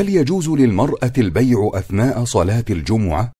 هل يجوز للمرأة البيع أثناء صلاة الجمعة؟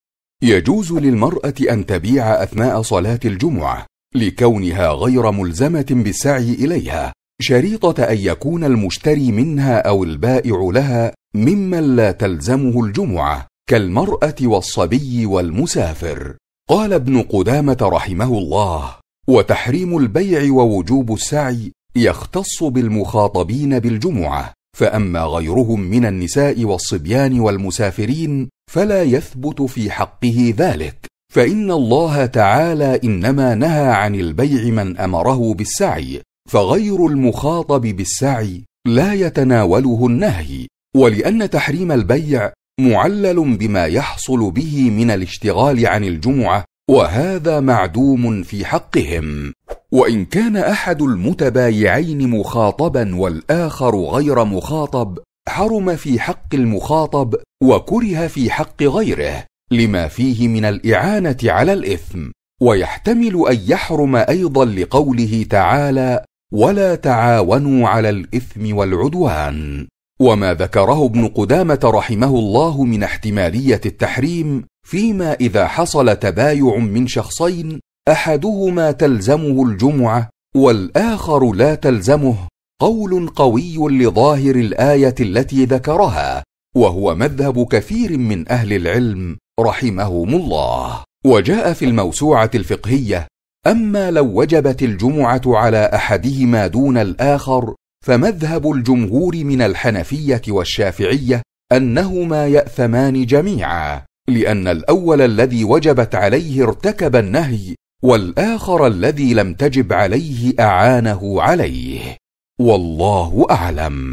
يجوز للمرأة أن تبيع أثناء صلاة الجمعة لكونها غير ملزمة بالسعي إليها شريطة أن يكون المشتري منها أو البائع لها ممن لا تلزمه الجمعة كالمرأة والصبي والمسافر. قال ابن قدامة رحمه الله: وتحريم البيع ووجوب السعي يختص بالمخاطبين بالجمعة فاما غيرهم من النساء والصبيان والمسافرين فلا يثبت في حقه ذلك فان الله تعالى انما نهى عن البيع من امره بالسعي فغير المخاطب بالسعي لا يتناوله النهي ولان تحريم البيع معلل بما يحصل به من الاشتغال عن الجمعه وهذا معدوم في حقهم وان كان احد المتبايعين مخاطبا والاخر غير مخاطب حرم في حق المخاطب وكره في حق غيره لما فيه من الاعانه على الاثم ويحتمل ان يحرم ايضا لقوله تعالى ولا تعاونوا على الاثم والعدوان وما ذكره ابن قدامه رحمه الله من احتماليه التحريم فيما اذا حصل تبايع من شخصين احدهما تلزمه الجمعه والاخر لا تلزمه قول قوي لظاهر الايه التي ذكرها وهو مذهب كثير من اهل العلم رحمهم الله وجاء في الموسوعه الفقهيه اما لو وجبت الجمعه على احدهما دون الاخر فمذهب الجمهور من الحنفيه والشافعيه انهما ياثمان جميعا لان الاول الذي وجبت عليه ارتكب النهي والاخر الذي لم تجب عليه اعانه عليه والله اعلم